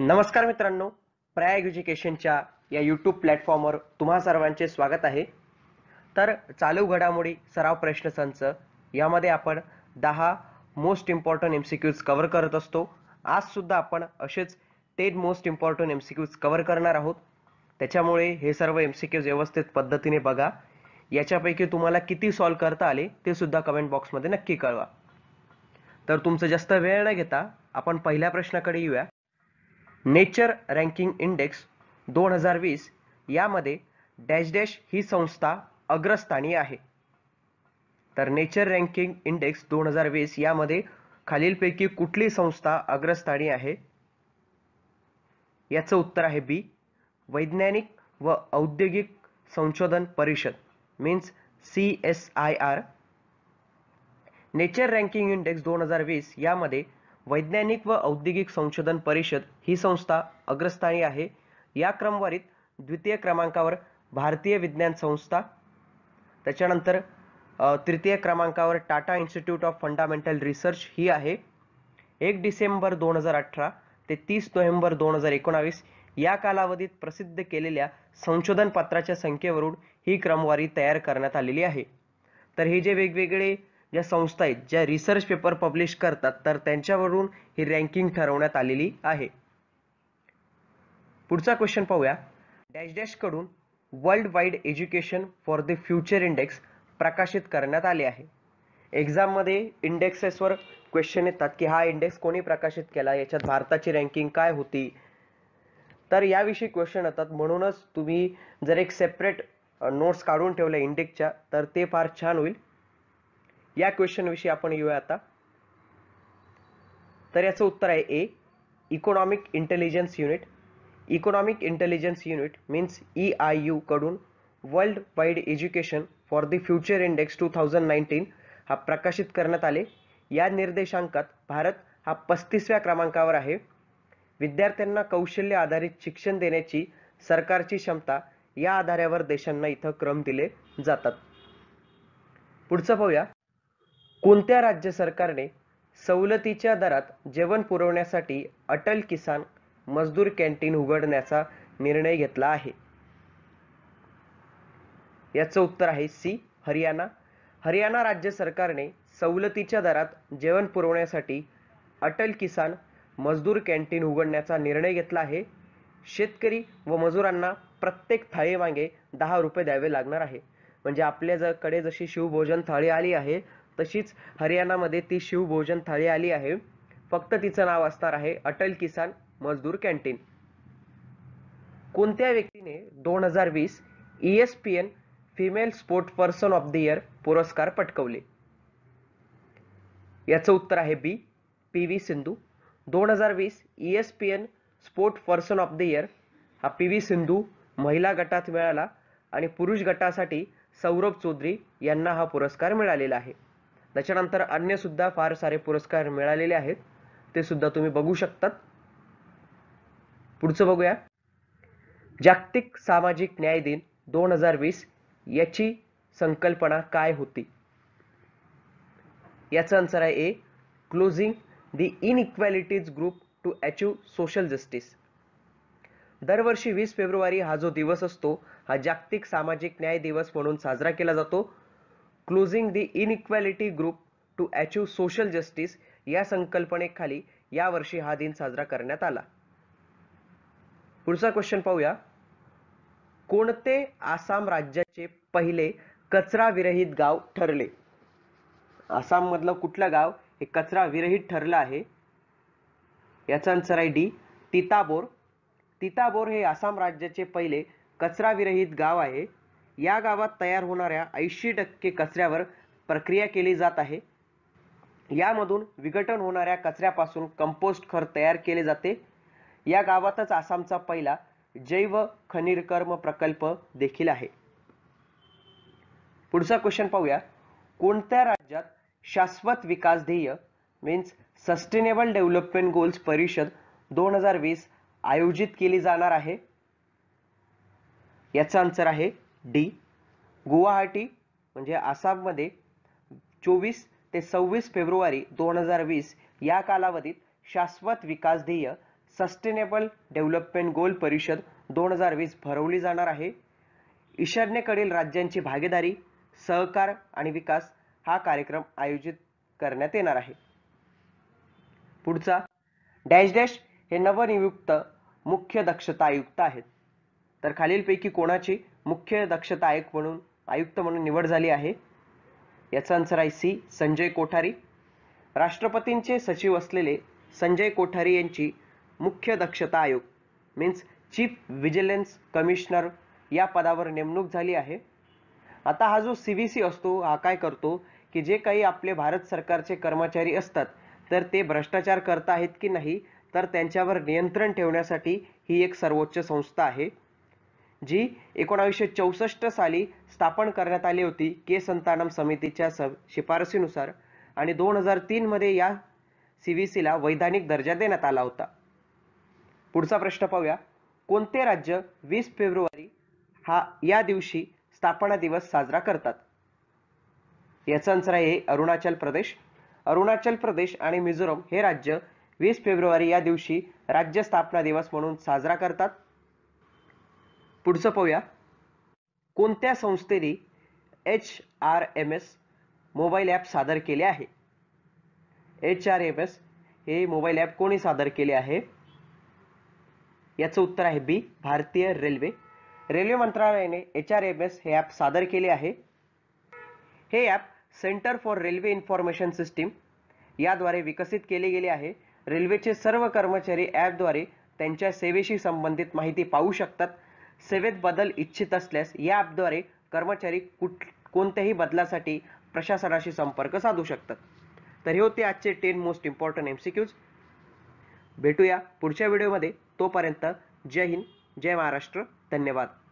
नमस्कार मित्रांनो प्रयाग एज्युकेशनच्या या यूट्यूब प्लॅटफॉर्मवर तुम्हा सर्वांचे स्वागत आहे तर चालू घडामोडी सराव प्रश्न संच यामध्ये आपण दहा most important M C Qs cover करत असतो आज सुद्धा आपण असेच तेच most important M C Qs cover करणार आहोत त्याच्यामुळे हे सर्व एम सी क्यूज व्यवस्थित पद्धतीने बघा याच्यापैकी तुम्हाला किती सॉल्व करता आले ते सुद्धा कमेंट बॉक्समध्ये नक्की कळवा तर तुमचं जास्त वेळ न घेता आपण पहिल्या प्रश्नाकडे येऊया नेचर रँकिंग इंडेक्स दोन हजार वीस यामध्ये डॅश डॅश ही संस्था अग्रस्थानी आहे तर नेचर रँकिंग इंडेक्स दोन हजार वीस यामध्ये खालीलपैकी कुठली संस्था अग्रस्थानी आहे याचं उत्तर आहे बी वैज्ञानिक व औद्योगिक संशोधन परिषद means C S I R nature ranking index दोन हजार वीस यामध्ये वैज्ञानिक व औद्योगिक संशोधन परिषद ही संस्था अग्रस्थानी आहे या क्रमवारीत द्वितीय क्रमांकावर भारतीय विज्ञान संस्था त्याच्यानंतर तृतीय क्रमांकावर Tata institute of fundamental research ही आहे एक डिसेंबर दोन हजार अठरा ते तीस नोव्हेंबर दोन हजार एकोणावीस या कालावधीत प्रसिद्ध केलेल्या संशोधन पत्राच्या संख्येवरून ही क्रमवारी तयार करण्यात आलेली आहे तर हे जे वेगवेगळे ज्या संस्था आहेत ज्या रिसर्च पेपर पब्लिश करतात तर त्यांच्यावरून ही रँकिंग ठरवण्यात आलेली आहे पुढचा क्वेश्चन पाहूया डॅश कडून world wide education for the future index प्रकाशित करण्यात आले आहे एक्झाममध्ये इंडेक्सेसवर क्वेश्चन येतात की हा इंडेक्स कोणी प्रकाशित केला याच्यात भारताची रँकिंग काय होती तर याविषयी क्वेश्चन येतात म्हणूनच तुम्ही जर एक सेपरेट नोट्स काढून ठेवल्या इंडेक्सच्या तर ते फार छान होईल या क्वेश्चनविषयी आपण येऊया आता तर याचं उत्तर आहे A economic intelligence unit economic intelligence unit means E I कडून world wide education for the future index two thousand nineteen हा प्रकाशित करण्यात आले या निर्देशांकात भारत हा पस्तीसव्या क्रमांकावर आहे विद्यार्थ्यांना कौशल्य आधारित शिक्षण देण्याची सरकारची क्षमता या आधारावर देशांना इथं क्रम दिले जातात पुढचं पाहूया कोणत्या राज्य सरकारने सवलतीच्या दरात जेवण पुरवण्यासाठी अटल किसान मजदूर कॅन्टीन उघडण्याचा निर्णय घेतला आहे याचं उत्तर आहे सी हरियाणा हरियाणा राज्य सरकारने सवलतीच्या दरात जेवण पुरवण्यासाठी अटल किसान मजदूर कॅन्टीन उघडण्याचा निर्णय घेतला आहे शेतकरी व मजुरांना प्रत्येक थाळीमागे दहा रुपये द्यावे लागणार आहे म्हणजे आपल्याकडे जशी शिवभोजन थाळी आली आहे तशीच हरियाणामध्ये ती शिवभोजन थाळी आली आहे फक्त तिचं नाव असणार आहे अटल किसान मजदूर कॅन्टीन कोणत्या व्यक्तीने दोन हजार वीस एन female sport person of the year पुरस्कार पटकवले याचं उत्तर आहे बी पी व्ही सिंधू दोन हजार वीस एन sport person of the year हा पी व्ही सिंधू महिला गटात मिळाला आणि पुरुष गटासाठी सौरभ चौधरी यांना हा पुरस्कार मिळालेला आहे त्याच्यानंतर अन्य सुद्धा फार सारे पुरस्कार मिळालेले आहेत ते सुद्धा तुम्ही बघू शकतात पुढचं बघूया जागतिक सामाजिक न्याय दिन दोन हजार वीस याची संकल्पना काय होती याचं आन्सर आहे A closing the inequalities group to achieve social justice दरवर्षी वीस फेब्रुवारी हा जो दिवस असतो हा जागतिक सामाजिक न्याय दिवस म्हणून साजरा केला जातो closing the inequality group to achieve social justice या संकल्पनेखाली यावर्षी हा दिन साजरा करण्यात आला पुढचा क्वेश्चन पाहूया कोणते आसाम राज्याचे पहिले कचरा विरहित गाव ठरले आसाम मधलं कुठलं गाव हे कचरा विरहित ठरलं आहे याचा आन्सर आहे डी तिताबोर तिताबोर हे आसाम राज्याचे पहिले कचरा विरहित गाव आहे या गावात तयार होणाऱ्या ऐंशी टक्के कचऱ्यावर प्रक्रिया केली जात आहे यामधून विघटन होणाऱ्या कचऱ्यापासून कंपोस्ट खत तयार केले जाते या गावातच आसामचा पहिला जैव खनिरकर्म प्रकल्प देखील आहे पुढचा क्वेश्चन पाहूया कोणत्या राज्यात शाश्वत विकास ध्येय मीन्स सस्टेनेबल डेव्हलपमेंट गोल्स परिषद दोन हजार वीस आयोजित केली जाणार आहे याचा आन्सर आहे डी गुवाहाटी म्हणजे आसाममध्ये चोवीस ते सव्वीस फेब्रुवारी दोन हजार वीस या कालावधीत शाश्वत विकास ध्येय सस्टेनेबल डेव्हलपमेंट गोल परिषद दोन हजार वीस भरवली जाणार आहे ईशान्येकडील राज्यांची भागीदारी सहकार आणि विकास हा कार्यक्रम आयोजित करण्यात येणार आहे पुढचा डॅश डॅश हे नवनियुक्त मुख्य दक्षता आयुक्त आहेत तर खालीलपैकी कोणाची मुख्य दक्षता आयुक्त म्हणून आयुक्त म्हणून निवड झाली आहे याचा आन्सर आहे सी संजय कोठारी राष्ट्रपतींचे सचिव असलेले संजय कोठारी यांची मुख्य दक्षता आयोग मीन्स चीफ विजिलन्स कमिशनर या पदावर नेमणूक झाली आहे आता हा जो सी वी सी असतो हा काय करतो की जे काही आपले भारत सरकारचे कर्मचारी असतात तर ते भ्रष्टाचार करत आहेत की नाही तर त्यांच्यावर नियंत्रण ठेवण्यासाठी ही एक सर्वोच्च संस्था आहे जी एकोणावीसशे चौसष्ट साली स्थापन करण्यात आली होती के संतानम समितीच्या स शिफारसीनुसार आणि दोन हजार तीनमध्ये या सी व्ही सीला वैधानिक दर्जा देण्यात आला होता पुढचा प्रश्न पाहूया कोणते राज्य वीस फेब्रुवारी हा या दिवशी स्थापना दिवस साजरा करतात याचं आन्सर आहे अरुणाचल प्रदेश अरुणाचल प्रदेश आणि मिझोरम हे राज्य वीस फेब्रुवारी या दिवशी राज्य स्थापना दिवस म्हणून साजरा करतात पुढचं पाहूया कोणत्या संस्थेने H R M S mobile app सादर केले आहे एच आर एम एस हे मोबाईल ॲप कोणी सादर केले आहे याचं उत्तर आहे बी भारतीय रेल्वे रेल्वे मंत्रालयाने एच आर एम एस हे ॲप सादर केले आहे हे app centre for railway information system याद्वारे विकसित केले गेले आहे रेल्वेचे सर्व कर्मचारी ॲपद्वारे त्यांच्या सेवेशी संबंधित माहिती पाहू शकतात सेवेत बदल इच्छित असल्यास या ॲपद्वारे कर्मचारी कुठ कोणत्याही बदलासाठी प्रशासनाशी संपर्क साधू शकतात तर हे होते आजचे ten most important M Qs भेटूया पुढच्या व्हिडिओमध्ये तोपर्यंत जय हिंद जय महाराष्ट्र धन्यवाद